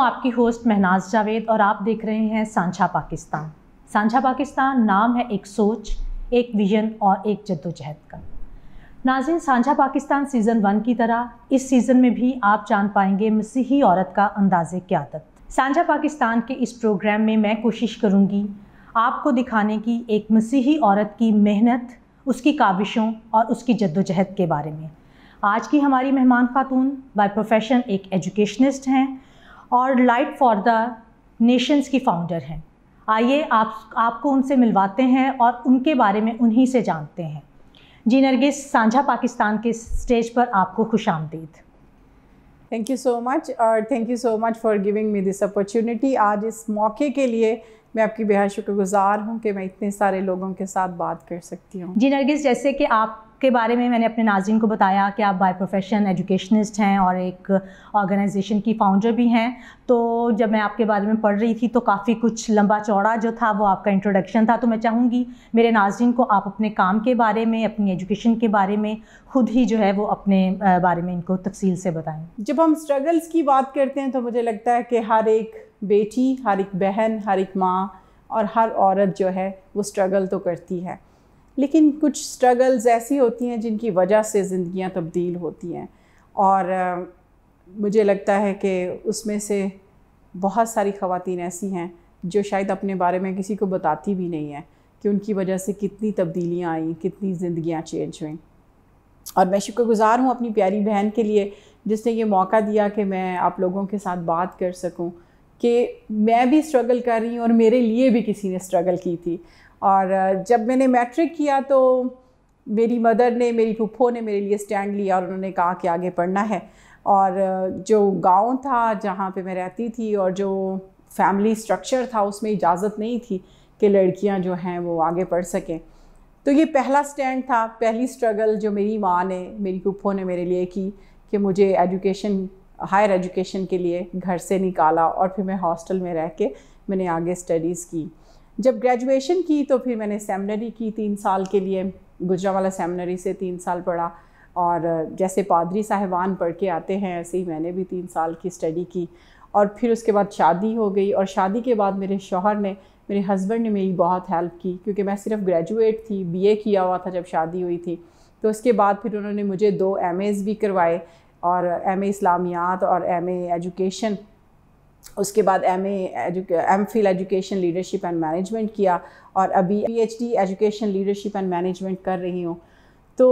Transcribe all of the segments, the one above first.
हूं आपकी होस्ट महनाज जावेद और आप देख रहे हैं सांझा पाकिस्तान सांझा पाकिस्तान नाम है एक सोच एक विजन और एक जद्दोजहद का नाजिन सांझा पाकिस्तान सीज़न वन की तरह इस सीज़न में भी आप जान पाएंगे मसीही औरत का अंदाज क्यादत सांझा पाकिस्तान के इस प्रोग्राम में मैं कोशिश करूँगी आपको दिखाने की एक मसीही औरत की मेहनत उसकी काविशों और उसकी जद्दोजहद के बारे में आज की हमारी मेहमान खातून बाय प्रोफेशन एक एजुकेशनिस्ट हैं और लाइट फॉर द नेशंस की फाउंडर हैं आइए आप आपको उनसे मिलवाते हैं और उनके बारे में उन्हीं से जानते हैं जी नरगिस साझा पाकिस्तान के स्टेज पर आपको खुश आमदीद थैंक यू सो मच और thank you so much for giving me this opportunity आज इस मौके के लिए मैं आपकी बेहद शुक्रगुजार हूँ कि मैं इतने सारे लोगों के साथ बात कर सकती हूँ जी नरगिस जैसे कि आप के बारे में मैंने अपने नाजिन को बताया कि आप बाय प्रोफेशन एजुकेशनिस्ट हैं और एक ऑर्गेनाइजेशन की फाउंडर भी हैं तो जब मैं आपके बारे में पढ़ रही थी तो काफ़ी कुछ लंबा चौड़ा जो था वो आपका इंट्रोडक्शन था तो मैं चाहूँगी मेरे नाजिन को आप अपने काम के बारे में अपनी एजुकेशन के बारे में ख़ुद ही जो है वो अपने बारे में इनको तफसील से बताएँ जब हम स्ट्रगल्स की बात करते हैं तो मुझे लगता है कि हर एक बेटी हर एक बहन हर एक माँ और हर औरत जो है वो स्ट्रगल तो करती है लेकिन कुछ स्ट्रगल्स ऐसी होती हैं जिनकी वजह से ज़िंदियाँ तब्दील होती हैं और मुझे लगता है कि उसमें से बहुत सारी खातन ऐसी हैं जो शायद अपने बारे में किसी को बताती भी नहीं है कि उनकी वजह से कितनी तब्दीलियाँ आईं कितनी ज़िंदियाँ चेंज हुई और मैं शुक्रगुज़ार हूँ अपनी प्यारी बहन के लिए जिसने ये मौका दिया कि मैं आप लोगों के साथ बात कर सकूँ कि मैं भी स्ट्रगल कर रही हूँ और मेरे लिए भी किसी ने स्ट्रगल की थी और जब मैंने मैट्रिक किया तो मेरी मदर ने मेरी फूफो ने मेरे लिए स्टैंड लिया और उन्होंने कहा कि आगे पढ़ना है और जो गांव था जहाँ पे मैं रहती थी और जो फैमिली स्ट्रक्चर था उसमें इजाज़त नहीं थी कि लड़कियाँ जो हैं वो आगे पढ़ सकें तो ये पहला स्टैंड था पहली स्ट्रगल जो मेरी माँ ने मेरी फूफो ने मेरे लिए की कि मुझे एजुकेशन हायर एजुकेशन के लिए घर से निकाला और फिर मैं हॉस्टल में रह के मैंने आगे स्टडीज़ की जब ग्रेजुएशन की तो फिर मैंने सेमिनरी की तीन साल के लिए गुजरावाला सेमिनरी से तीन साल पढ़ा और जैसे पादरी साहिबान पढ़ के आते हैं ऐसे ही मैंने भी तीन साल की स्टडी की और फिर उसके बाद शादी हो गई और शादी के बाद मेरे शोहर ने मेरे हस्बैंड ने मेरी बहुत हेल्प की क्योंकि मैं सिर्फ ग्रेजुएट थी बीए किया हुआ था जब शादी हुई थी तो उसके बाद फिर उन्होंने मुझे दो एम भी करवाए और एम इस्लामियात और एम एजुकेशन उसके बाद M M phil education leadership and management किया और अभी PhD education leadership and management कर रही हूँ तो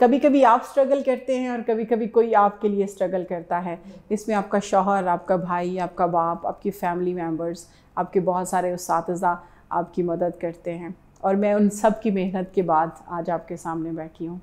कभी कभी आप स्ट्रगल करते हैं और कभी कभी कोई आपके लिए स्ट्रगल करता है इसमें आपका शोहर आपका भाई आपका बाप आपकी फैमिली मेम्बर्स आपके बहुत सारे उस आपकी मदद करते हैं और मैं उन सब की मेहनत के बाद आज आपके सामने बैठी हूँ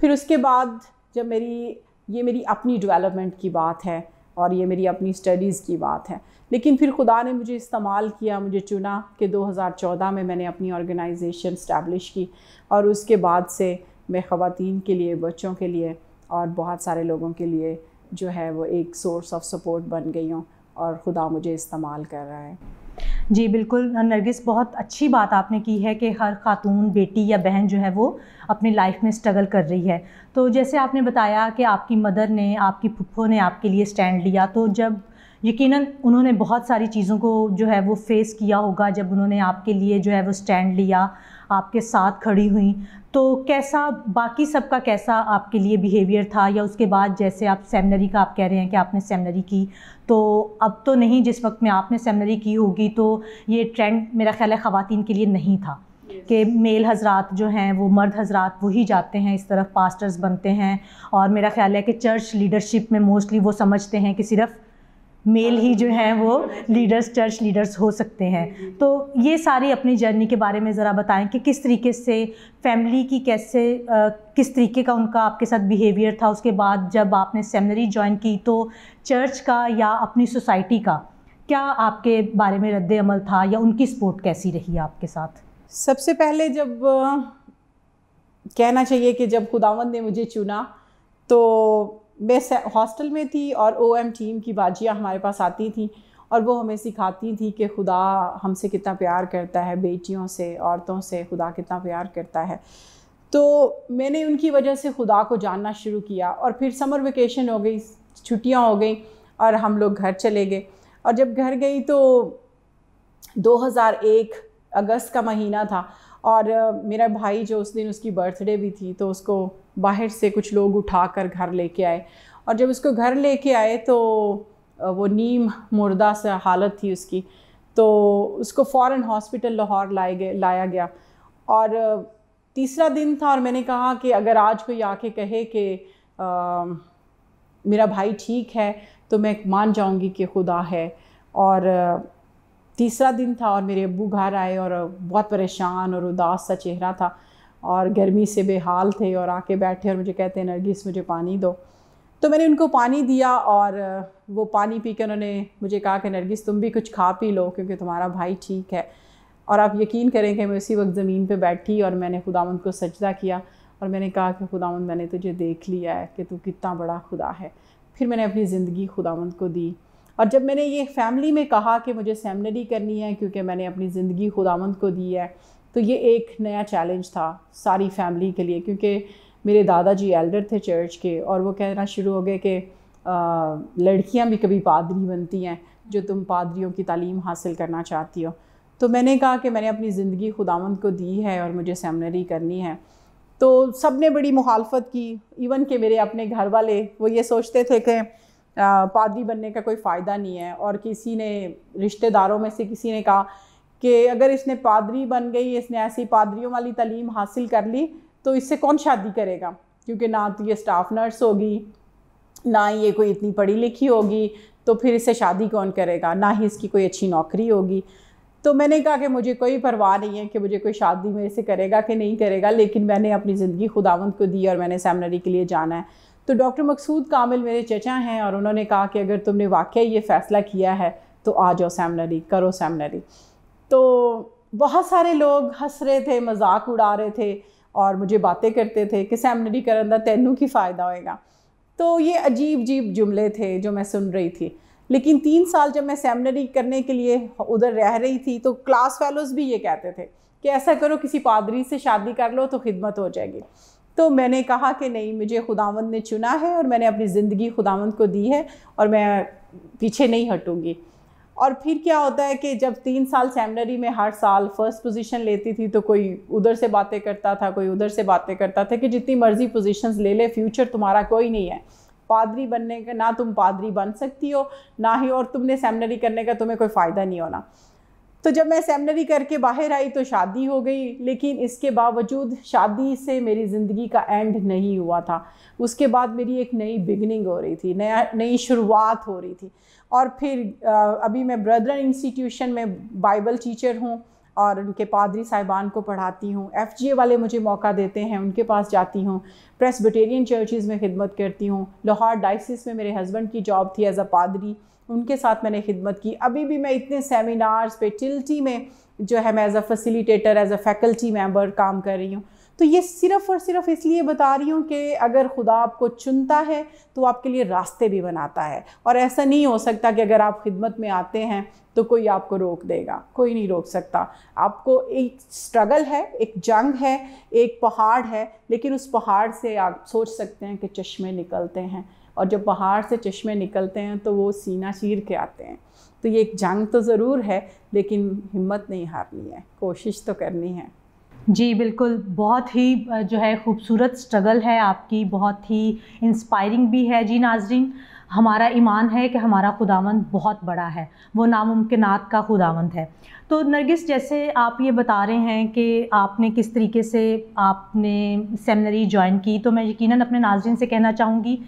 फिर उसके बाद जब मेरी ये मेरी अपनी डेवलपमेंट की बात है और ये मेरी अपनी स्टडीज़ की बात है लेकिन फिर खुदा ने मुझे इस्तेमाल किया मुझे चुना कि 2014 में मैंने अपनी ऑर्गेनाइजेशन स्टैब्लिश की और उसके बाद से मैं ख़वान के लिए बच्चों के लिए और बहुत सारे लोगों के लिए जो है वो एक सोर्स ऑफ सपोर्ट बन गई हूँ और खुदा मुझे इस्तेमाल कर रहा है जी बिल्कुल नरगिस बहुत अच्छी बात आपने की है कि हर खातून बेटी या बहन जो है वो अपनी लाइफ में स्ट्रगल कर रही है तो जैसे आपने बताया कि आपकी मदर ने आपकी पुप्पो ने आपके लिए स्टैंड लिया तो जब यकीनन उन्होंने बहुत सारी चीज़ों को जो है वो फेस किया होगा जब उन्होंने आपके लिए जो है वो स्टैंड लिया आपके साथ खड़ी हुई तो कैसा बाकी सबका कैसा आपके लिए बिहेवियर था या उसके बाद जैसे आप सेमिनरी का आप कह रहे हैं कि आपने सेमिनरी की तो अब तो नहीं जिस वक्त में आपने सेमिनरी की होगी तो ये ट्रेंड मेरा ख्याल है ख़वान के लिए नहीं था कि मेल हजरात जो हैं वो मर्द हजरात वही जाते हैं इस तरफ पास्टर्स बनते हैं और मेरा ख्याल है कि चर्च लीडरशिप में मोस्टली वो समझते हैं कि सिर्फ़ मेल ही जो हैं वो लीडर्स चर्च लीडर्स हो सकते हैं तो ये सारी अपनी जर्नी के बारे में ज़रा बताएं कि किस तरीके से फैमिली की कैसे आ, किस तरीके का उनका आपके साथ बिहेवियर था उसके बाद जब आपने सेमिनरी ज्वाइन की तो चर्च का या अपनी सोसाइटी का क्या आपके बारे में रद्द अमल था या उनकी सपोर्ट कैसी रही आपके साथ सबसे पहले जब कहना चाहिए कि जब खुदावंद ने मुझे चुना तो मैं हॉस्टल में थी और ओ एम टीम की बाजियाँ हमारे पास आती थी और वो हमें सिखाती थी कि खुदा हमसे कितना प्यार करता है बेटियों से औरतों से खुदा कितना प्यार करता है तो मैंने उनकी वजह से खुदा को जानना शुरू किया और फिर समर वेकेशन हो गई छुट्टियाँ हो गई और हम लोग घर चले गए और जब घर गई तो 2001 अगस्त का महीना था और मेरा भाई जो उस दिन उसकी बर्थडे भी थी तो उसको बाहर से कुछ लोग उठा कर घर लेके आए और जब उसको घर लेके आए तो वो नीम मुर्दा सा हालत थी उसकी तो उसको फ़ौर हॉस्पिटल लाहौर लाए गए लाया गया और तीसरा दिन था और मैंने कहा कि अगर आज कोई आके कहे कि मेरा भाई ठीक है तो मैं मान जाऊंगी कि खुदा है और तीसरा दिन था और मेरे अबू घर आए और बहुत परेशान और उदास सा चेहरा था और गर्मी से बेहाल थे और आके बैठे और मुझे कहते हैं नरगिस मुझे पानी दो तो मैंने उनको पानी दिया और वो पानी पी के उन्होंने मुझे कहा कि नरगिस तुम भी कुछ खा पी लो क्योंकि तुम्हारा भाई ठीक है और आप यकीन करें कि मैं उसी वक्त ज़मीन पर बैठी और मैंने खुदावंद को सजदा किया और मैंने कहा कि खुदांद मैंने तुझे देख लिया है कि तू कितना बड़ा खुदा है फिर मैंने अपनी ज़िंदगी खुदांद को दी और जब मैंने ये फैमिली में कहा कि मुझे सेमनरी करनी है क्योंकि मैंने अपनी ज़िंदगी खुदावंद को दी है तो ये एक नया चैलेंज था सारी फैमिली के लिए क्योंकि मेरे दादाजी एल्डर थे चर्च के और वो कहना शुरू हो गए कि लड़कियां भी कभी पादरी बनती हैं जो तुम पादरियों की तालीम हासिल करना चाहती हो तो मैंने कहा कि मैंने अपनी ज़िंदगी खुदावंद को दी है और मुझे सेमनरी करनी है तो सब ने बड़ी मुखालफत की इवन के मेरे अपने घर वाले वो ये सोचते थे कि पादरी बनने का कोई फ़ायदा नहीं है और किसी ने रिश्तेदारों में से किसी ने कहा कि अगर इसने पादरी बन गई इसने ऐसी पादरियों वाली तलीम हासिल कर ली तो इससे कौन शादी करेगा क्योंकि ना तो ये स्टाफ नर्स होगी ना ये कोई इतनी पढ़ी लिखी होगी तो फिर इससे शादी कौन करेगा ना ही इसकी कोई अच्छी नौकरी होगी तो मैंने कहा कि मुझे कोई परवाह नहीं है कि मुझे कोई शादी मेरे से करेगा कि नहीं करेगा लेकिन मैंने अपनी ज़िंदगी खुदावंत को दी और मैंने सेमनरी के लिए जाना है तो डॉक्टर मकसूद कामिल मेरे चचा हैं और उन्होंने कहा कि अगर तुमने वाकई ये फ़ैसला किया है तो आ जाओ सेमनरी करो सेमनरी तो बहुत सारे लोग हंस रहे थे मजाक उड़ा रहे थे और मुझे बातें करते थे कि सेमनरी करन का तेनू की फ़ायदा होएगा तो ये अजीब अजीब जुमले थे जो मैं सुन रही थी लेकिन तीन साल जब मैं सेमनरी करने के लिए उधर रह रही थी तो क्लास फेलोज़ भी ये कहते थे कि ऐसा करो किसी पादरी से शादी कर लो तो खिदमत हो जाएगी तो मैंने कहा कि नहीं मुझे खुदावंद ने चुना है और मैंने अपनी ज़िंदगी खुदावंद को दी है और मैं पीछे नहीं हटूँगी और फिर क्या होता है कि जब तीन साल सेमिनरी में हर साल फर्स्ट पोजीशन लेती थी तो कोई उधर से बातें करता था कोई उधर से बातें करता था कि जितनी मर्जी पोजीशंस ले ले फ्यूचर तुम्हारा कोई नहीं है पादरी बनने का ना तुम पादरी बन सकती हो ना ही और तुमने सेमिनरी करने का तुम्हें कोई फ़ायदा नहीं होना तो जब मैं सेमनरी करके बाहर आई तो शादी हो गई लेकिन इसके बावजूद शादी से मेरी ज़िंदगी का एंड नहीं हुआ था उसके बाद मेरी एक नई बिगनिंग हो रही थी नया नई शुरुआत हो रही थी और फिर अभी मैं ब्रदर इंस्टीट्यूशन में बाइबल टीचर हूँ और उनके पादरी साहिबान को पढ़ाती हूँ एफ वाले मुझे मौका देते हैं उनके पास जाती हूँ प्रेसबिटेरियन चर्चेज़ में खिदमत करती हूँ लाहौर डाइसिस में मेरे हस्बैंड की जॉब थी एज़ अ पादरी उनके साथ मैंने खिदमत की अभी भी मैं इतने सेमिनार्स पे टिल्टी में जो है मैं as a facilitator as a faculty member काम कर रही हूँ तो ये सिर्फ़ और सिर्फ इसलिए बता रही हूँ कि अगर खुदा आपको चुनता है तो आपके लिए रास्ते भी बनाता है और ऐसा नहीं हो सकता कि अगर आप खिदमत में आते हैं तो कोई आपको रोक देगा कोई नहीं रोक सकता आपको एक स्ट्रगल है एक जंग है एक पहाड़ है लेकिन उस पहाड़ से आप सोच सकते हैं कि चश्मे निकलते हैं और जब पहाड़ से चश्मे निकलते हैं तो वो सीना चीर के आते हैं तो ये एक जंग तो ज़रूर है लेकिन हिम्मत नहीं हारनी है कोशिश तो करनी है जी बिल्कुल बहुत ही जो है खूबसूरत स्ट्रगल है आपकी बहुत ही इंस्पायरिंग भी है जी नाजरीन हमारा ईमान है कि हमारा खुदावंद बहुत बड़ा है वो नामुमकिनात का खुदावंद है तो नरगिस जैसे आप ये बता रहे हैं कि आपने किस तरीके से आपने सेमिनरी ज्वाइन की तो मैं यकीनन अपने नाजरन से कहना चाहूँगी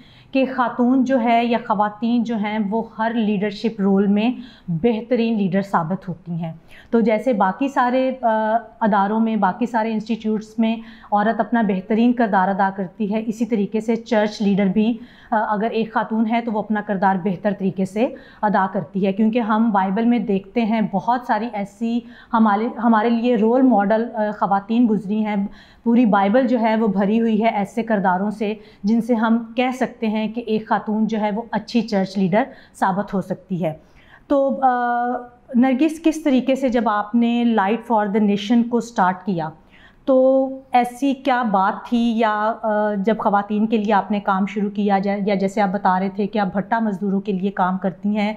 कि खातून जो है या ख़वातीन जो हैं वो हर लीडरशिप रोल में बेहतरीन लीडर साबित होती हैं तो जैसे बाकी सारे अदारों में बाकी सारे इंस्टीट्यूट्स में औरत अपना बेहतरीन करदार अदा करती है इसी तरीके से चर्च लीडर भी अगर एक खातून है तो वो अपना करदार बेहतर तरीके से अदा करती है क्योंकि हम बाइबल में देखते हैं बहुत सारी ऐसी हमारे हमारे लिए रोल मॉडल ख़वान गुजरी हैं पूरी बाइबल जो है वो भरी हुई है ऐसे करदारों से जिनसे हम कह सकते हैं कि एक खातून जो है वो अच्छी चर्च लीडर साबित हो सकती है तो नरगिस किस तरीके से जब आपने लाइट फॉर द नेशन को स्टार्ट किया तो ऐसी क्या बात थी या जब ख़वान के लिए आपने काम शुरू किया जाए या जैसे आप बता रहे थे कि आप भट्टा मज़दूरों के लिए काम करती हैं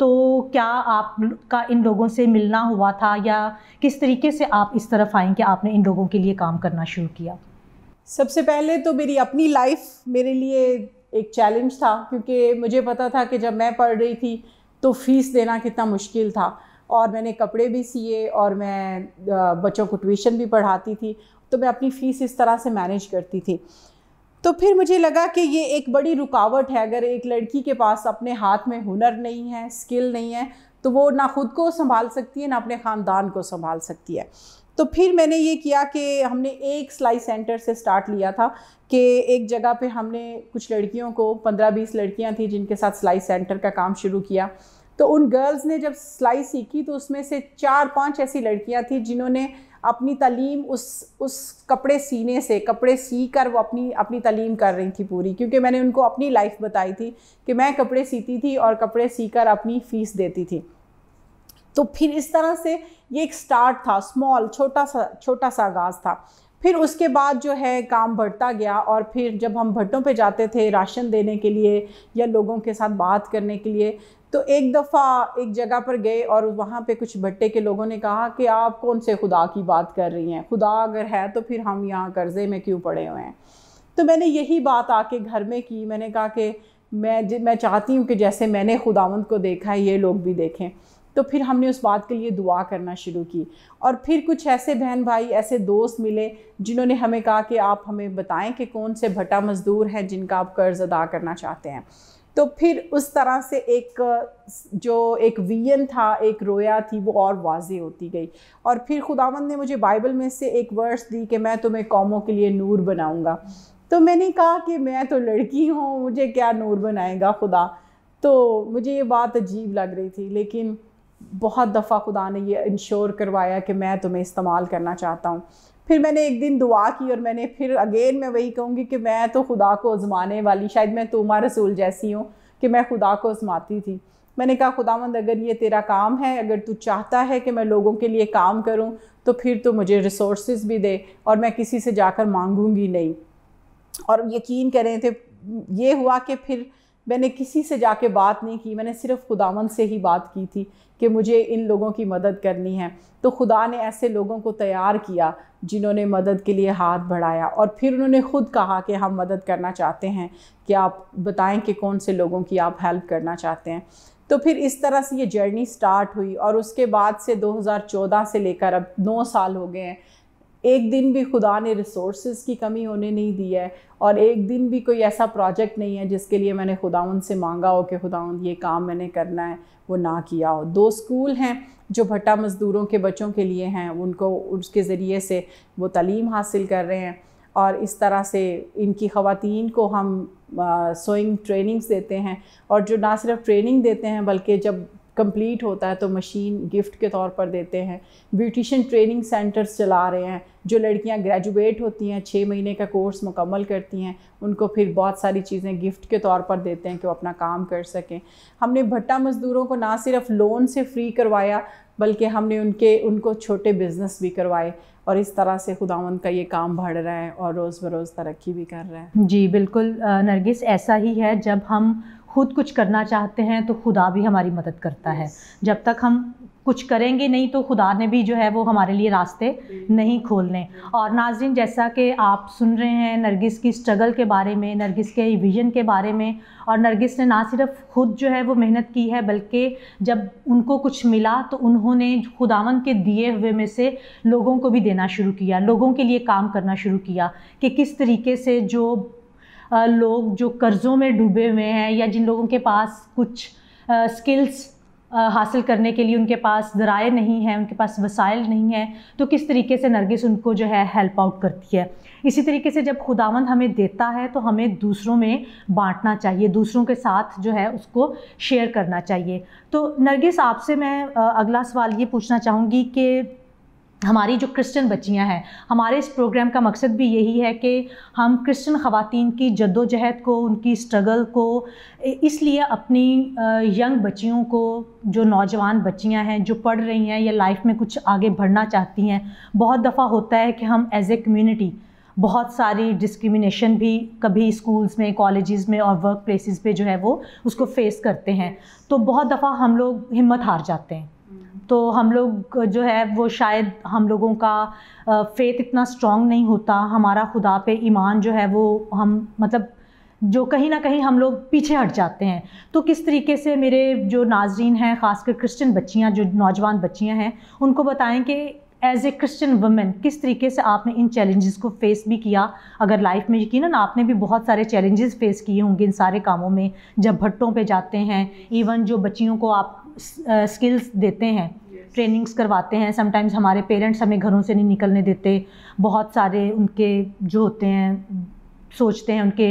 तो क्या आपका इन लोगों से मिलना हुआ था या किस तरीके से आप इस तरफ आएँ कि आपने इन लोगों के लिए काम करना शुरू किया सबसे पहले तो मेरी अपनी लाइफ मेरे लिए एक चैलेंज था क्योंकि मुझे पता था कि जब मैं पढ़ रही थी तो फ़ीस देना कितना मुश्किल था और मैंने कपड़े भी सिए और मैं बच्चों को ट्यूशन भी पढ़ाती थी तो मैं अपनी फ़ीस इस तरह से मैनेज करती थी तो फिर मुझे लगा कि ये एक बड़ी रुकावट है अगर एक लड़की के पास अपने हाथ में हुनर नहीं है स्किल नहीं है तो वो ना ख़ुद को संभाल सकती है ना अपने ख़ानदान को संभाल सकती है तो फिर मैंने ये किया कि हमने एक सिलाई सेंटर से स्टार्ट लिया था कि एक जगह पे हमने कुछ लड़कियों को पंद्रह बीस लड़कियां थी जिनके साथ सिलाई सेंटर का काम शुरू किया तो उन गर्ल्स ने जब सिलाई सीखी तो उसमें से चार पांच ऐसी लड़कियां थी जिन्होंने अपनी तलीम उस उस कपड़े सीने से कपड़े सी कर वो अपनी अपनी तलीम कर रही थी पूरी क्योंकि मैंने उनको अपनी लाइफ बताई थी कि मैं कपड़े सीती थी और कपड़े सी कर अपनी फ़ीस देती थी तो फिर इस तरह से ये एक स्टार्ट था स्मॉल छोटा सा छोटा सा आगाज़ था फिर उसके बाद जो है काम बढ़ता गया और फिर जब हम भट्टों पे जाते थे राशन देने के लिए या लोगों के साथ बात करने के लिए तो एक दफ़ा एक जगह पर गए और वहाँ पे कुछ भट्टे के लोगों ने कहा कि आप कौन से खुदा की बात कर रही हैं खुदा अगर है तो फिर हम यहाँ कर्ज़े में क्यों पड़े हुए हैं तो मैंने यही बात आके घर में की मैंने कहा कि मैं मैं चाहती हूँ कि जैसे मैंने खुदावंद को देखा है ये लोग भी देखें तो फिर हमने उस बात के लिए दुआ करना शुरू की और फिर कुछ ऐसे बहन भाई ऐसे दोस्त मिले जिन्होंने हमें कहा कि आप हमें बताएं कि कौन से भट्टा मज़दूर हैं जिनका आप कर्ज़ अदा करना चाहते हैं तो फिर उस तरह से एक जो एक वियन था एक रोया थी वो और वाजे होती गई और फिर खुदावंद ने मुझे बाइबल में से एक वर्स दी कि मैं तुम्हें कौमों के लिए नूर बनाऊँगा तो मैंने कहा कि मैं तो लड़की हूँ मुझे क्या नूर बनाएगा खुदा तो मुझे ये बात अजीब लग रही थी लेकिन बहुत दफ़ा खुदा ने ये इंश्योर करवाया कि मैं तुम्हें इस्तेमाल करना चाहता हूँ फिर मैंने एक दिन दुआ की और मैंने फिर अगेन मैं वही कहूँगी कि मैं तो खुदा को आजमाने वाली शायद मैं तोमा रसूल जैसी हूँ कि मैं खुदा को आजमाती थी मैंने कहा खुदावंद अगर ये तेरा काम है अगर तू चाहता है कि मैं लोगों के लिए काम करूँ तो फिर तो मुझे रिसोर्स भी दे और मैं किसी से जाकर मांगूंगी नहीं और यकीन करें थे ये हुआ कि फिर मैंने किसी से जाके बात नहीं की मैंने सिर्फ खुदावन से ही बात की थी कि मुझे इन लोगों की मदद करनी है तो खुदा ने ऐसे लोगों को तैयार किया जिन्होंने मदद के लिए हाथ बढ़ाया और फिर उन्होंने ख़ुद कहा कि हम मदद करना चाहते हैं कि आप बताएं कि कौन से लोगों की आप हेल्प करना चाहते हैं तो फिर इस तरह से ये जर्नी स्टार्ट हुई और उसके बाद से 2014 से लेकर अब नौ साल हो गए हैं एक दिन भी खुदा ने रिसोर्स की कमी होने नहीं दी है और एक दिन भी कोई ऐसा प्रोजेक्ट नहीं है जिसके लिए मैंने खुदाउन से मांगा हो कि खुदाउन ये काम मैंने करना है वो ना किया हो दो स्कूल हैं जो भट्टा मज़दूरों के बच्चों के लिए हैं उनको उसके ज़रिए से वो तलीम हासिल कर रहे हैं और इस तरह से इनकी खातन को हम सोइंग ट्रेनिंग्स देते हैं और जो ना सिर्फ ट्रेनिंग देते हैं बल्कि जब कंप्लीट होता है तो मशीन गिफ्ट के तौर पर देते हैं ब्यूटिशन ट्रेनिंग सेंटर्स चला रहे हैं जो लड़कियां ग्रेजुएट होती हैं छः महीने का कोर्स मुकम्मल करती हैं उनको फिर बहुत सारी चीज़ें गिफ्ट के तौर पर देते हैं कि वो अपना काम कर सकें हमने भट्टा मज़दूरों को ना सिर्फ लोन से फ्री करवाया बल्कि हमने उनके उनको छोटे बिज़नेस भी करवाए और इस तरह से खुदावन का ये काम बढ़ रहा है और रोज़ बरोज़ तरक्की भी कर रहा है जी बिल्कुल नरगिस ऐसा ही है जब हम खुद कुछ करना चाहते हैं तो खुदा भी हमारी मदद करता है जब तक हम कुछ करेंगे नहीं तो खुदा ने भी जो है वो हमारे लिए रास्ते हम्म। नहीं खोलने और नाजिन जैसा कि आप सुन रहे हैं नरगिस की स्ट्रगल के बारे में नरगिस के विजन के बारे में और नरगिस ने ना सिर्फ खुद जो है वो मेहनत की है बल्कि जब उनको कुछ मिला तो उन्होंने खुदावन के दिए हुए में से लोगों को भी देना शुरू किया लोगों के लिए काम करना शुरू किया कि किस तरीके से जो लोग जो कर्ज़ों में डूबे हुए हैं या जिन लोगों के पास कुछ स्किल्स हासिल करने के लिए उनके पास ज़राए नहीं हैं उनके पास वसाइल नहीं हैं तो किस तरीके से नरगिस उनको जो है हेल्प आउट करती है इसी तरीके से जब खुदावंद हमें देता है तो हमें दूसरों में बांटना चाहिए दूसरों के साथ जो है उसको शेयर करना चाहिए तो नरगिस आपसे मैं अगला सवाल ये पूछना चाहूँगी कि हमारी जो क्रिश्चियन बच्चियां हैं हमारे इस प्रोग्राम का मकसद भी यही है कि हम क्रिश्चियन ख़वातीन की जद्दोजहद को उनकी स्ट्रगल को इसलिए अपनी यंग बच्चियों को जो नौजवान बच्चियां हैं जो पढ़ रही हैं या लाइफ में कुछ आगे बढ़ना चाहती हैं बहुत दफ़ा होता है कि हम एज ए कम्यूनिटी बहुत सारी डिस्क्रिमिनेशन भी कभी स्कूल्स में कॉलेजेस में और वर्क प्लेसेस पे जो है वो उसको फेस करते हैं तो बहुत दफ़ा हम लोग हिम्मत हार जाते हैं तो हम लोग जो है वो शायद हम लोगों का फेथ इतना स्ट्रॉन्ग नहीं होता हमारा खुदा पे ईमान जो है वो हम मतलब जो कहीं ना कहीं हम लोग पीछे हट जाते हैं तो किस तरीके से मेरे जो नाजरीन हैं ख़ासकर क्रिश्चियन बच्चियां जो नौजवान बच्चियां हैं उनको बताएं कि एज ए क्रिश्चियन वुमेन किस तरीके से आपने इन चैलेंजेस को फेस भी किया अगर लाइफ में यकीन आपने भी बहुत सारे चैलेंजेस फेस किए होंगे इन सारे कामों में जब भट्टों पे जाते हैं इवन जो बच्चियों को आप स्किल्स uh, देते हैं ट्रेनिंग्स करवाते हैं समटाइम्स हमारे पेरेंट्स हमें घरों से नहीं निकलने देते बहुत सारे उनके जो होते हैं सोचते हैं उनके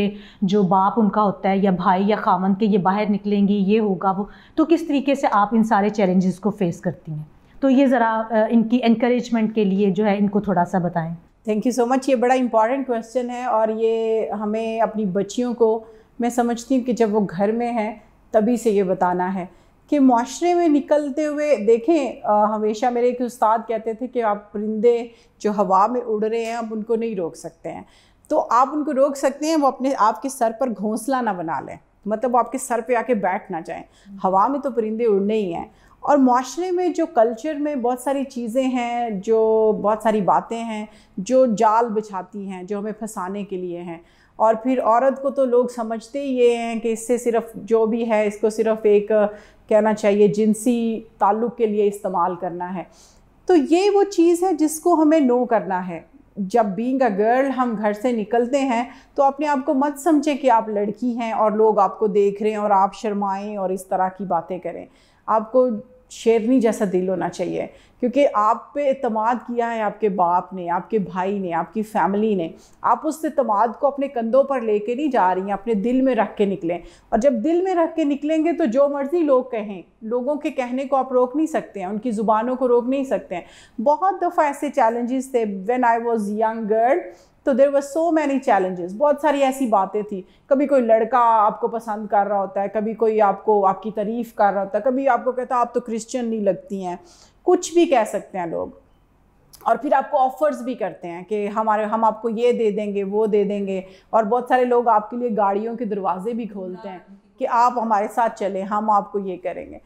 जो बाप उनका होता है या भाई या खामन के ये बाहर निकलेंगी ये होगा वो तो किस तरीके से आप इन सारे चैलेंजेस को फेस करती हैं तो ये ज़रा uh, इनकी इनक्रेजमेंट के लिए जो है इनको थोड़ा सा बताएं थैंक यू सो मच ये बड़ा इंपॉर्टेंट क्वेश्चन है और ये हमें अपनी बच्चियों को मैं समझती हूँ कि जब वो घर में हैं तभी से ये बताना है कि माशरे में निकलते हुए देखें आ, हमेशा मेरे एक उस्ताद कहते थे कि आप परिंदे जो हवा में उड़ रहे हैं आप उनको नहीं रोक सकते हैं तो आप उनको रोक सकते हैं वो अपने आपके सर पर घोंसला ना बना लें मतलब वो आपके सर पे आके बैठ ना जाएं हवा में तो परिंदे उड़ने ही हैं और माशरे में जो कल्चर में बहुत सारी चीज़ें हैं जो बहुत सारी बातें हैं जो जाल बिछाती हैं जो हमें फंसाने के लिए हैं और फिर औरत को तो लोग समझते ही ये हैं कि इससे सिर्फ जो भी है इसको सिर्फ एक कहना चाहिए जिनसी ताल्लुक़ के लिए इस्तेमाल करना है तो ये वो चीज़ है जिसको हमें नो करना है जब बींग अ गर्ल हम घर से निकलते हैं तो अपने आप को मत समझें कि आप लड़की हैं और लोग आपको देख रहे हैं और आप शर्माएं और इस तरह की बातें करें आपको शेरनी जैसा दिल होना चाहिए क्योंकि आप पे अतमाद किया है आपके बाप ने आपके भाई ने आपकी फैमिली ने आप उस अतमाद को अपने कंधों पर लेके नहीं जा रही हैं अपने दिल में रख के निकलें और जब दिल में रख के निकलेंगे तो जो मर्ज़ी लोग कहें लोगों के कहने को आप रोक नहीं सकते हैं उनकी ज़ुबानों को रोक नहीं सकते हैं बहुत दफ़ा ऐसे चैलेंजेस थे when I was young girl तो there were so many challenges बहुत सारी ऐसी बातें थी कभी कोई लड़का आपको पसंद कर रहा होता है कभी कोई आपको आपकी तारीफ़ कर रहा होता है कभी आपको कहता आप तो क्रिश्चियन नहीं लगती हैं कुछ भी कह सकते हैं लोग और फिर आपको ऑफ़र्स भी करते हैं कि हमारे हम आपको ये दे देंगे वो दे देंगे और बहुत सारे लोग आपके लिए गाड़ियों के दरवाजे भी खोलते हैं कि आप हमारे साथ चलें हम आपको ये करेंगे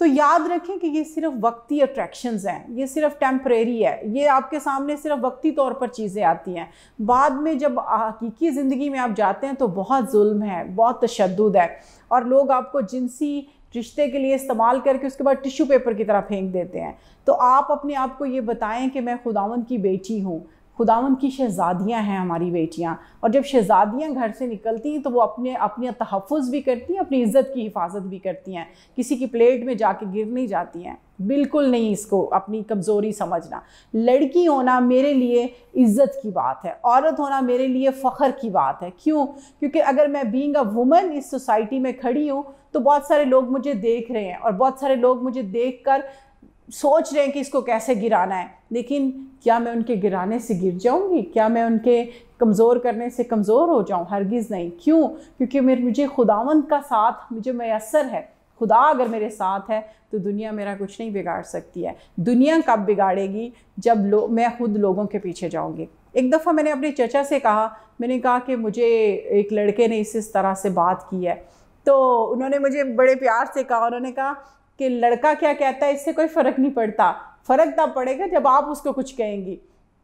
तो याद रखें कि ये सिर्फ वक्ती अट्रैक्शंस हैं ये सिर्फ टेम्परेरी है ये आपके सामने सिर्फ वक्ती तौर पर चीज़ें आती हैं बाद में जब हकीकी ज़िंदगी में आप जाते हैं तो बहुत जुल्म है बहुत तशद है और लोग आपको जिनसी रिश्ते के लिए इस्तेमाल करके उसके बाद टिश्यू पेपर की तरह फेंक देते हैं तो आप अपने आप को ये बताएं कि मैं खुदावन की बेटी हूँ खुदावन की शहज़ादियाँ हैं हमारी बेटियाँ और जब शहज़ादियाँ घर से निकलती हैं तो वो अपने अपने तहफ़ भी करती हैं अपनी इज़्ज़त की हिफाजत भी करती हैं किसी की प्लेट में जाके गिर नहीं जाती हैं बिल्कुल नहीं इसको अपनी कमज़ोरी समझना लड़की होना मेरे लिए इज़्ज़त की बात है औरत होना मेरे लिए फ़ख्र की बात है क्यों क्योंकि अगर मैं बींग अ वुमन इस सोसाइटी में खड़ी हूँ तो बहुत सारे लोग मुझे देख रहे हैं और बहुत सारे लोग मुझे देख कर सोच रहे हैं कि इसको कैसे गिराना है लेकिन क्या मैं उनके गिराने से गिर जाऊंगी क्या मैं उनके कमज़ोर करने से कमज़ोर हो जाऊं हरगिज़ नहीं क्यों क्योंकि मेरे मुझे खुदावंद का साथ मुझे मैसर है खुदा अगर मेरे साथ है तो दुनिया मेरा कुछ नहीं बिगाड़ सकती है दुनिया कब बिगाड़ेगी जब लो मैं खुद लोगों के पीछे जाऊंगी एक दफ़ा मैंने अपने चचा से कहा मैंने कहा कि मुझे एक लड़के ने इस इस तरह से बात की है तो उन्होंने मुझे बड़े प्यार से कहा उन्होंने कहा कि लड़का क्या कहता है इससे कोई फ़र्क नहीं पड़ता फ़र्क तब पड़ेगा जब आप उसको कुछ कहेंगी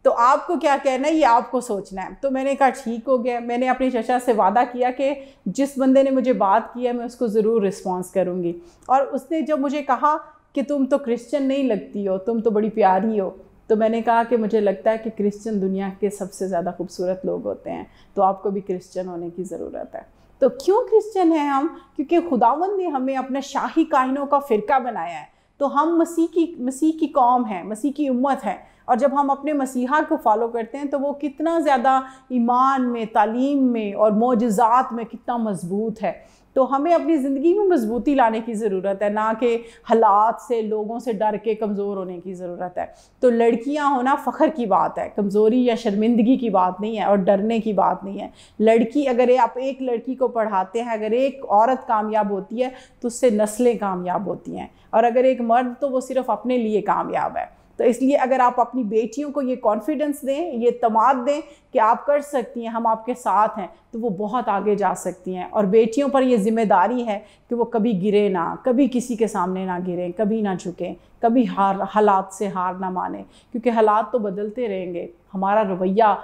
तो आपको क्या कहना है ये आपको सोचना है तो मैंने कहा ठीक हो गया मैंने अपनी चचा से वादा किया कि जिस बंदे ने मुझे बात की है मैं उसको ज़रूर रिस्पॉन्स करूँगी और उसने जब मुझे कहा कि तुम तो क्रिश्चियन नहीं लगती हो तुम तो बड़ी प्यारी हो तो मैंने कहा कि मुझे लगता है कि क्रिश्चियन दुनिया के सबसे ज़्यादा खूबसूरत लोग होते हैं तो आपको भी क्रिश्चियन होने की ज़रूरत है तो क्यों क्रिश्चियन हैं हम क्योंकि खुदावन ने हमें अपना शाही काहिनों का फ़िरका बनाया है तो हम मसीह की मसीह की कौम है मसीह की उम्मत है और जब हम अपने मसीहा को फॉलो करते हैं तो वो कितना ज़्यादा ईमान में तालीम में और मोजात में कितना मजबूत है तो हमें अपनी ज़िंदगी में मजबूती लाने की ज़रूरत है ना कि हालात से लोगों से डर के कमज़ोर होने की ज़रूरत है तो लड़कियां होना फ़ख्र की बात है कमज़ोरी या शर्मिंदगी की बात नहीं है और डरने की बात नहीं है लड़की अगर आप एक लड़की को पढ़ाते हैं अगर एक औरत कामयाब होती है तो उससे नस्लें कामयाब होती हैं और अगर एक मर्द तो वो सिर्फ़ अपने लिए कामयाब है तो इसलिए अगर आप अपनी बेटियों को ये कॉन्फिडेंस दें ये तमाद दें कि आप कर सकती हैं हम आपके साथ हैं तो वो बहुत आगे जा सकती हैं और बेटियों पर ये जिम्मेदारी है कि वो कभी गिरे ना कभी किसी के सामने ना गिरें कभी ना झुकें कभी हार हालात से हार ना माने क्योंकि हालात तो बदलते रहेंगे हमारा रवैया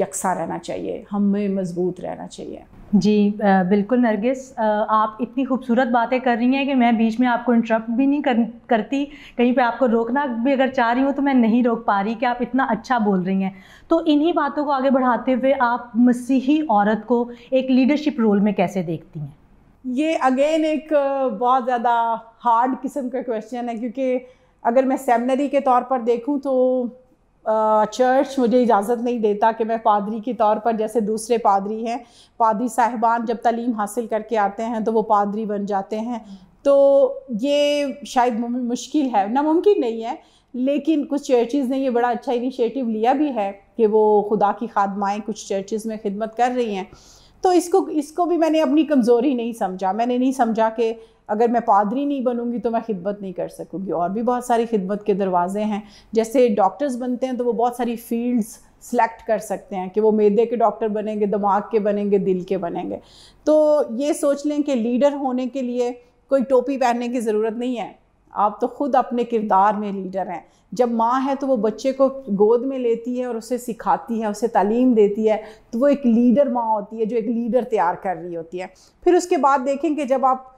यकसा रहना चाहिए हमें मजबूत रहना चाहिए जी बिल्कुल नरगिस आप इतनी खूबसूरत बातें कर रही हैं कि मैं बीच में आपको इंटरप्ट भी नहीं कर, करती कहीं पे आपको रोकना भी अगर चाह रही हूँ तो मैं नहीं रोक पा रही कि आप इतना अच्छा बोल रही हैं तो इन्हीं बातों को आगे बढ़ाते हुए आप मसीही औरत को एक लीडरशिप रोल में कैसे देखती हैं ये अगेन एक बहुत ज़्यादा हार्ड किस्म का क्वेश्चन है क्योंकि अगर मैं सेमनरी के तौर पर देखूँ तो चर्च मुझे इजाज़त नहीं देता कि मैं पादरी के तौर पर जैसे दूसरे पादरी हैं पादरी साहिबान जब तलीम हासिल करके आते हैं तो वो पादरी बन जाते हैं तो ये शायद मुश्किल है नामुमकिन नहीं है लेकिन कुछ चर्चेज़ ने ये बड़ा अच्छा इनिशिएटिव लिया भी है कि वो खुदा की खादमाएँ कुछ चर्चेज़ में खिदमत कर रही हैं तो इसको इसको भी मैंने अपनी कमज़ोरी नहीं समझा मैंने नहीं समझा कि अगर मैं पादरी नहीं बनूंगी तो मैं खिदमत नहीं कर सकूँगी और भी बहुत सारी खिदमत के दरवाज़े हैं जैसे डॉक्टर्स बनते हैं तो वो बहुत सारी फील्ड्स सेलेक्ट कर सकते हैं कि वो मैदे के डॉक्टर बनेंगे दिमाग के बनेंगे दिल के बनेंगे तो ये सोच लें कि लीडर होने के लिए कोई टोपी पहनने की ज़रूरत नहीं है आप तो खुद अपने किरदार में लीडर हैं जब माँ है तो वो बच्चे को गोद में लेती है और उसे सिखाती है उसे तालीम देती है तो वो एक लीडर माँ होती है जो एक लीडर तैयार कर रही होती है फिर उसके बाद देखें कि जब आप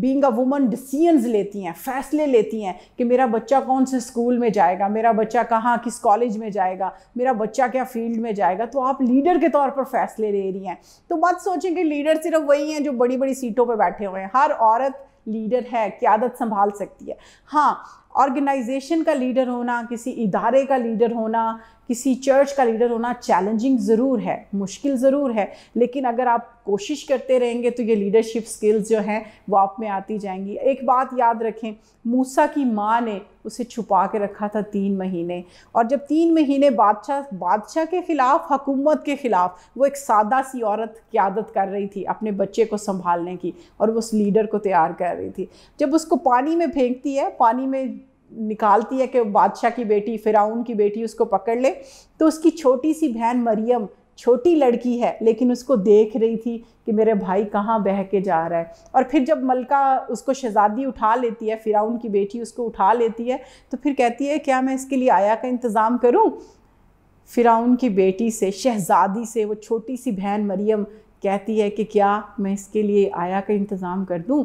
बींग अ वुमन डिसीजंस लेती हैं फैसले लेती हैं कि मेरा बच्चा कौन से स्कूल में जाएगा मेरा बच्चा कहाँ किस कॉलेज में जाएगा मेरा बच्चा क्या फील्ड में जाएगा तो आप लीडर के तौर पर फैसले ले रही हैं तो मत सोचें कि लीडर सिर्फ वही हैं जो बड़ी बड़ी सीटों पर बैठे हुए हैं हर औरत लीडर है क्यादत संभाल सकती है हाँ ऑर्गेनाइजेशन का लीडर होना किसी इदारे का लीडर होना किसी चर्च का लीडर होना चैलेंजिंग ज़रूर है मुश्किल ज़रूर है लेकिन अगर आप कोशिश करते रहेंगे तो ये लीडरशिप स्किल्स जो हैं वो आप में आती जाएंगी एक बात याद रखें मूसा की माँ ने उसे छुपा के रखा था तीन महीने और जब तीन महीने बादशाह बादशाह के ख़िलाफ़ हकूमत के ख़िलाफ़ वो एक सादा सी औरत क्यादत कर रही थी अपने बच्चे को संभालने की और उस लीडर को तैयार कर रही थी जब उसको पानी में फेंकती है पानी में निकालती है कि बादशाह की बेटी फिराउन की बेटी उसको पकड़ ले तो उसकी छोटी सी बहन मरियम छोटी लड़की है लेकिन उसको देख रही थी कि मेरे भाई कहाँ बह के जा रहा है और फिर जब मलका उसको शहजादी उठा लेती है फिराउन की बेटी उसको उठा लेती है तो फिर कहती है क्या मैं इसके लिए आया का इंतज़ाम करूँ फिराउन की बेटी से शहजादी से वो छोटी सी बहन मरियम कहती है कि क्या मैं इसके लिए आया का इंतज़ाम कर दूँ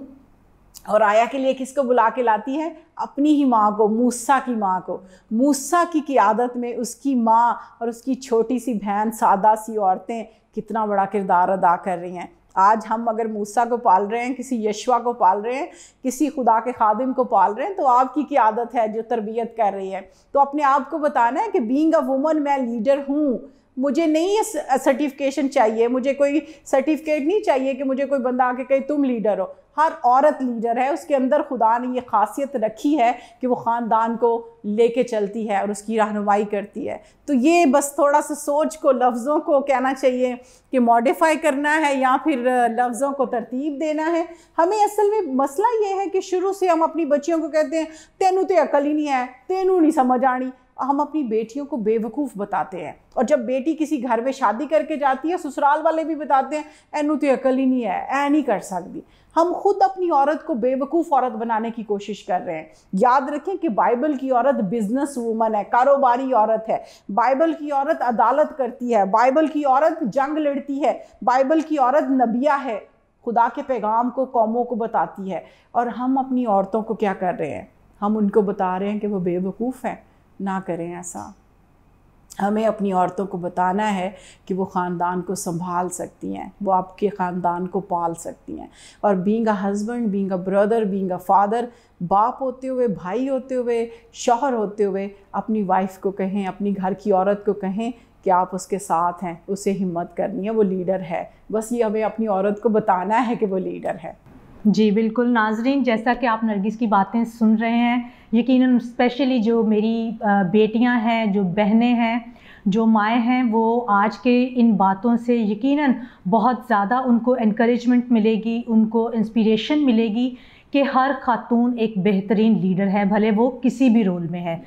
और आया के लिए किसको बुला के लाती है अपनी ही माँ को मूसा की माँ को मूसा की क्यादत में उसकी माँ और उसकी छोटी सी बहन सादा सी औरतें कितना बड़ा किरदार अदा कर रही हैं आज हम अगर मूसा को पाल रहे हैं किसी यशवा को पाल रहे हैं किसी खुदा के खादिम को पाल रहे हैं तो आपकी क्या आदत है जो तरबियत कर रही है तो अपने आप को बताना है कि बींग अ वुमन मैं लीडर हूँ मुझे नहीं सर्टिफिकेशन चाहिए मुझे कोई सर्टिफिकेट नहीं चाहिए कि मुझे कोई बंदा आके कहे तुम लीडर हो हर औरत लीडर है उसके अंदर खुदा ने ये खासियत रखी है कि वो ख़ानदान को लेके चलती है और उसकी रहनुमाई करती है तो ये बस थोड़ा सा सोच को लफ्ज़ों को कहना चाहिए कि मॉडिफाई करना है या फिर लफ्ज़ों को तरतीब देना है हमें असल में मसला ये है कि शुरू से हम अपनी बच्चियों को कहते हैं तेनू तो ते अकल ही नहीं है तेनू नहीं समझ आनी हम अपनी बेटियों को बेवकूफ़ बताते हैं और जब बेटी किसी घर में शादी करके जाती है ससुराल वाले भी बताते हैं एनू तो अकल ही नहीं है ऐ नहीं कर सकती हम खुद अपनी औरत को बेवकूफ़ औरत बनाने की कोशिश कर रहे हैं याद रखें कि बाइबल की औरत बिजनेस वूमन है कारोबारी औरत है बाइबल की औरत अदालत करती है बाइबल की औरत जंग लड़ती है बाइबल की औरत नबिया है खुदा के पैगाम को कौमों को बताती है और हम अपनी औरतों को क्या कर रहे हैं हम उनको बता रहे हैं कि वो बेवकूफ़ हैं ना करें ऐसा हमें अपनी औरतों को बताना है कि वो ख़ानदान को संभाल सकती हैं वो आपके ख़ानदान को पाल सकती हैं और being a husband being a brother being a father बाप होते हुए भाई होते हुए शोहर होते हुए अपनी वाइफ को कहें अपनी घर की औरत को कहें कि आप उसके साथ हैं उसे हिम्मत करनी है वो लीडर है बस ये हमें अपनी औरत को बताना है कि वो लीडर है जी बिल्कुल नाजरीन जैसा कि आप नरगिस की बातें सुन रहे हैं यकीनन स्पेशली जो मेरी बेटियां हैं जो बहनें हैं जो माएँ हैं वो आज के इन बातों से यकीनन बहुत ज़्यादा उनको इनक्रेजमेंट मिलेगी उनको इंस्पिरेशन मिलेगी कि हर खातून एक बेहतरीन लीडर है भले वो किसी भी रोल में है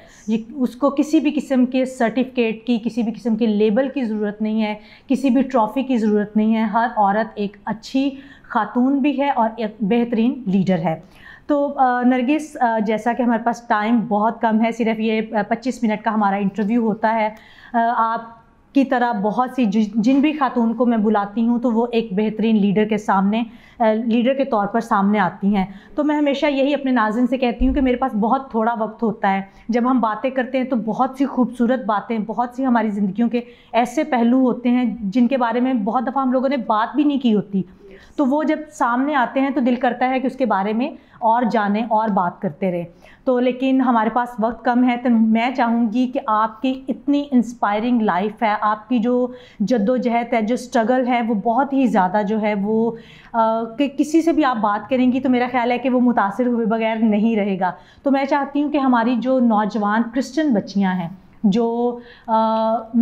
उसको किसी भी किस्म के सर्टिफिकेट की किसी भी किस्म के लेबल की ज़रूरत नहीं है किसी भी ट्रॉफ़ी की ज़रूरत नहीं है हर औरत एक अच्छी खातून भी है और एक बेहतरीन लीडर है तो नरगिस जैसा कि हमारे पास टाइम बहुत कम है सिर्फ ये 25 मिनट का हमारा इंटरव्यू होता है आप की तरह बहुत सी जिन भी खातून को मैं बुलाती हूँ तो वो एक बेहतरीन लीडर के सामने लीडर के तौर पर सामने आती हैं तो मैं हमेशा यही अपने नाजिन से कहती हूँ कि मेरे पास बहुत थोड़ा वक्त होता है जब हम बातें करते हैं तो बहुत सी खूबसूरत बातें बहुत सी हमारी ज़िंदगियों के ऐसे पहलू होते हैं जिनके बारे में बहुत दफ़ा हम लोगों ने बात भी नहीं की होती तो वो जब सामने आते हैं तो दिल करता है कि उसके बारे में और जाने और बात करते रहे तो लेकिन हमारे पास वक्त कम है तो मैं चाहूँगी कि आपकी इतनी इंस्पायरिंग लाइफ है आपकी जो जद्दोजहद है जो स्ट्रगल है वो बहुत ही ज़्यादा जो है वो आ, कि किसी से भी आप बात करेंगी तो मेरा ख्याल है कि वो मुतासर हुए बगैर नहीं रहेगा तो मैं चाहती हूँ कि हमारी जो नौजवान क्रिश्चन बच्चियाँ हैं जो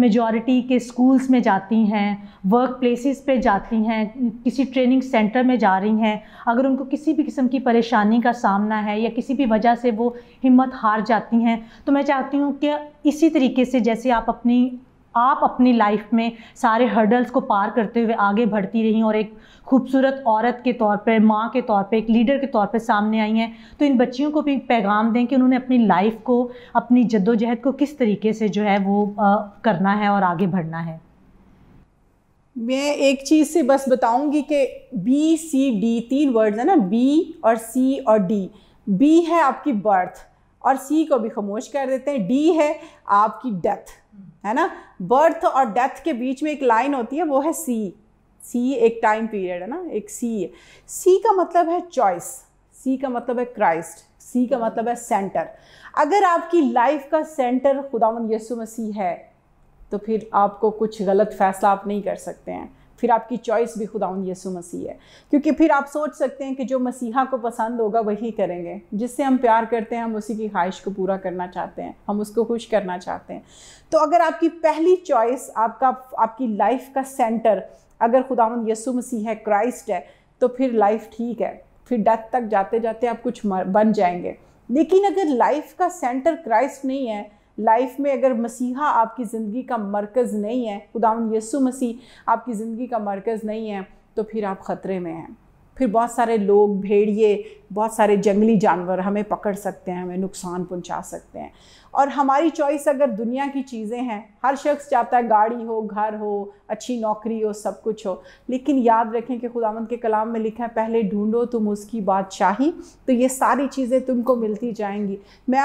मेजॉरिटी के स्कूल्स में जाती हैं वर्क प्लेसिस पे जाती हैं किसी ट्रेनिंग सेंटर में जा रही हैं अगर उनको किसी भी किस्म की परेशानी का सामना है या किसी भी वजह से वो हिम्मत हार जाती हैं तो मैं चाहती हूँ कि इसी तरीके से जैसे आप अपनी आप अपनी लाइफ में सारे हर्डल्स को पार करते हुए आगे बढ़ती रहीं और एक खूबसूरत औरत के तौर पर माँ के तौर पर एक लीडर के तौर पर सामने आई हैं तो इन बच्चियों को भी पैगाम दें कि उन्होंने अपनी लाइफ को अपनी जद्दोजहद को किस तरीके से जो है वो आ, करना है और आगे बढ़ना है मैं एक चीज़ से बस बताऊंगी कि बी सी डी तीन वर्ड्स है ना बी और सी और डी बी है आपकी बर्थ और सी को भी खामोश कर देते हैं डी है आपकी डेथ है ना बर्थ और डेथ के बीच में एक लाइन होती है वो है सी सी एक टाइम पीरियड है ना एक सी है सी का मतलब है चॉइस सी का मतलब है क्राइस्ट सी का मतलब है सेंटर अगर आपकी लाइफ का सेंटर खुदावन यसु मसीह है तो फिर आपको कुछ गलत फैसला आप नहीं कर सकते हैं फिर आपकी चॉइस भी खुदा यसु मसीह है क्योंकि फिर आप सोच सकते हैं कि जो मसीहा को पसंद होगा वही करेंगे जिससे हम प्यार करते हैं हम उसी की ख्वाहिश को पूरा करना चाहते हैं हम उसको खुश करना चाहते हैं तो अगर आपकी पहली चॉइस आपका आपकी लाइफ का सेंटर अगर खुदा यसु मसीह है क्राइस्ट है तो फिर लाइफ ठीक है फिर डेथ तक जाते जाते आप कुछ बन जाएंगे लेकिन अगर लाइफ का सेंटर क्राइस्ट नहीं है लाइफ में अगर मसीहा आपकी ज़िंदगी का मरकज़ नहीं है खुदा यसु मसीह आपकी ज़िंदगी का मरकज़ नहीं है तो फिर आप ख़तरे में हैं फिर बहुत सारे लोग भेड़िए बहुत सारे जंगली जानवर हमें पकड़ सकते हैं हमें नुकसान पहुंचा सकते हैं और हमारी चॉइस अगर दुनिया की चीज़ें हैं हर शख्स चाहता है गाड़ी हो घर हो अच्छी नौकरी हो सब कुछ हो लेकिन याद रखें कि खुदामंद के कलाम में लिखा है पहले ढूंढो तुम उसकी बादशाही तो ये सारी चीज़ें तुमको मिलती जाएंगी मैं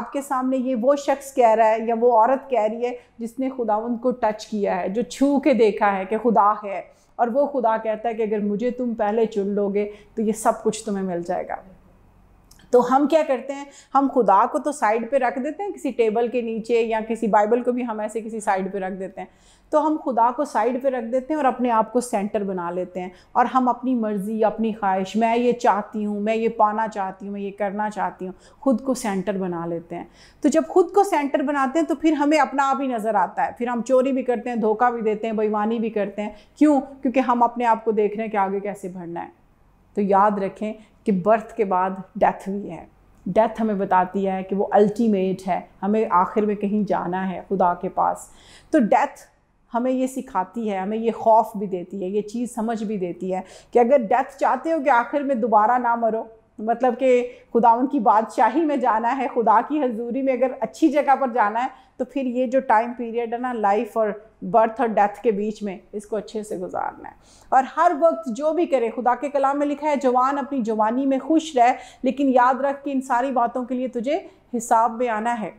आपके सामने ये वो शख्स कह रहा है या वो औरत कह रही है जिसने खुदावंद को टच किया है जो छू के देखा है कि खुदा है और वो खुदा कहता है कि अगर मुझे तुम पहले चुन लोगे तो ये सब कुछ तुम्हें मिल जाएगा तो हम क्या करते हैं हम खुदा को तो साइड पे रख देते हैं किसी टेबल के नीचे या किसी बाइबल को भी हम ऐसे किसी साइड पे रख देते हैं तो हम खुदा को साइड पे रख देते हैं और अपने आप को सेंटर बना लेते हैं और हम अपनी मर्ज़ी अपनी ख्वाहिश मैं ये चाहती हूँ मैं ये पाना चाहती हूँ मैं ये करना चाहती हूँ खुद को सेंटर बना लेते हैं तो जब खुद को सेंटर बनाते हैं तो फिर हमें अपना आप ही नज़र आता है फिर हम चोरी भी करते हैं धोखा भी देते हैं बेईमानी भी करते हैं क्यों क्योंकि हम अपने आप को देख रहे हैं कि आगे कैसे बढ़ना है तो याद रखें कि बर्थ के बाद डेथ भी है डेथ हमें बताती है कि वो अल्टीमेट है हमें आखिर में कहीं जाना है खुदा के पास तो डेथ हमें ये सिखाती है हमें ये खौफ भी देती है ये चीज़ समझ भी देती है कि अगर डेथ चाहते हो कि आखिर में दोबारा ना मरो मतलब कि खुदावन की बादशाही में जाना है खुदा की हजूरी में अगर अच्छी जगह पर जाना है तो फिर ये जो टाइम पीरियड है ना लाइफ और बर्थ और डेथ के बीच में इसको अच्छे से गुजारना है और हर वक्त जो भी करे खुदा के कलाम में लिखा है जवान अपनी जवानी में खुश रहे लेकिन याद रख कि इन सारी बातों के लिए तुझे हिसाब में आना है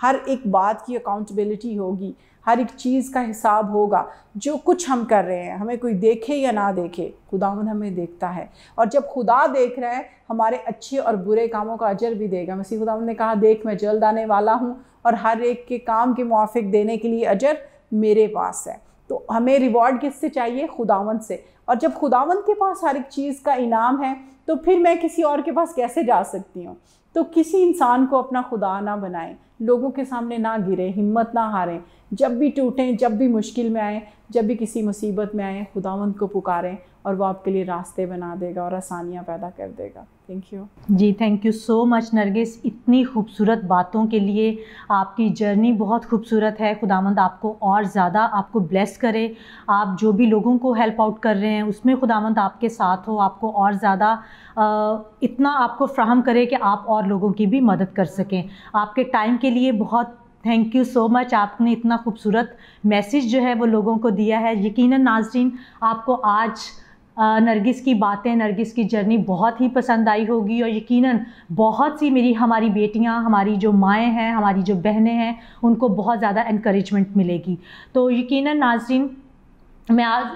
हर एक बात की अकाउंटेबिलिटी होगी हर एक चीज़ का हिसाब होगा जो कुछ हम कर रहे हैं हमें कोई देखे या ना देखे खुदावन हमें देखता है और जब खुदा देख रहा है हमारे अच्छे और बुरे कामों का अजर भी देगा मसीह खुदावन ने कहा देख मैं जल्द आने वाला हूँ और हर एक के काम के मुआफ़ देने के लिए अजर मेरे पास है तो हमें रिवॉर्ड किससे चाहिए खुदावन से और जब खुदावन के पास हर एक चीज़ का इनाम है तो फिर मैं किसी और के पास कैसे जा सकती हूँ तो किसी इंसान को अपना खुदा ना बनाएं लोगों के सामने ना गिरे हिम्मत ना हारें जब भी टूटें जब भी मुश्किल में आएँ जब भी किसी मुसीबत में आएँ खुदावंद को पुकारें और वो आपके लिए रास्ते बना देगा और आसानियाँ पैदा कर देगा थैंक यू जी thank you so much Nargis इतनी खूबसूरत बातों के लिए आपकी जर्नी बहुत खूबसूरत है खुदामंद आपको और ज़्यादा आपको ब्लेस करे आप जो भी लोगों को हेल्प आउट कर रहे हैं उसमें खुदामंद आपके साथ हो आपको और ज़्यादा इतना आपको फ्राहम करे कि आप और लोगों की भी मदद कर सकें आपके टाइम के लिए बहुत थैंक यू सो मच आपने इतना खूबसूरत मैसेज जो है वो लोगों को दिया है यकीनन नाजरीन आपको आज नरगिस की बातें नरगिस की जर्नी बहुत ही पसंद आई होगी और यकीनन बहुत सी मेरी हमारी बेटियां हमारी जो माएँ हैं हमारी जो बहनें हैं उनको बहुत ज़्यादा इनक्रेजमेंट मिलेगी तो यकीनन नाजरीन मैं आज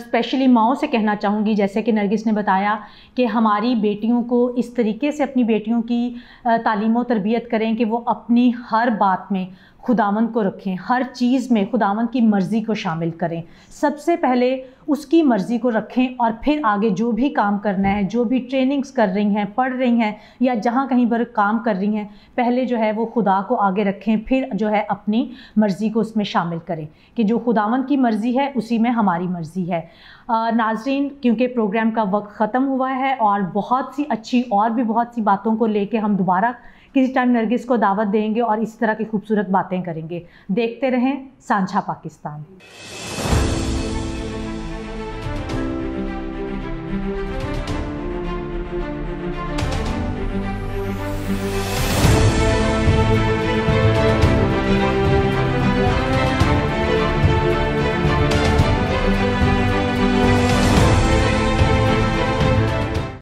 स्पेशली माओ से कहना चाहूँगी जैसे कि नरगिस ने बताया कि हमारी बेटियों को इस तरीके से अपनी बेटियों की तालीम तरबियत करें कि वो अपनी हर बात में खुदावन को रखें हर चीज़ में खुदावन की मर्ज़ी को शामिल करें सबसे पहले उसकी मर्ज़ी को रखें और फिर आगे जो भी काम करना है जो भी ट्रेनिंग्स कर रही हैं पढ़ रही हैं या जहाँ कहीं पर काम कर रही हैं पहले जो है वो खुदा को आगे रखें फिर जो है अपनी मर्ज़ी को उसमें शामिल करें कि जो खुदावन की मर्ज़ी है उसी में हमारी मर्ज़ी है नाजरीन क्योंकि प्रोग्राम का वक्त ख़त्म हुआ है और बहुत सी अच्छी और भी बहुत सी बातों को लेके हम दोबारा किसी टाइम नरगिस को दावत देंगे और इस तरह की खूबसूरत बातें करेंगे देखते रहें सांझा पाकिस्तान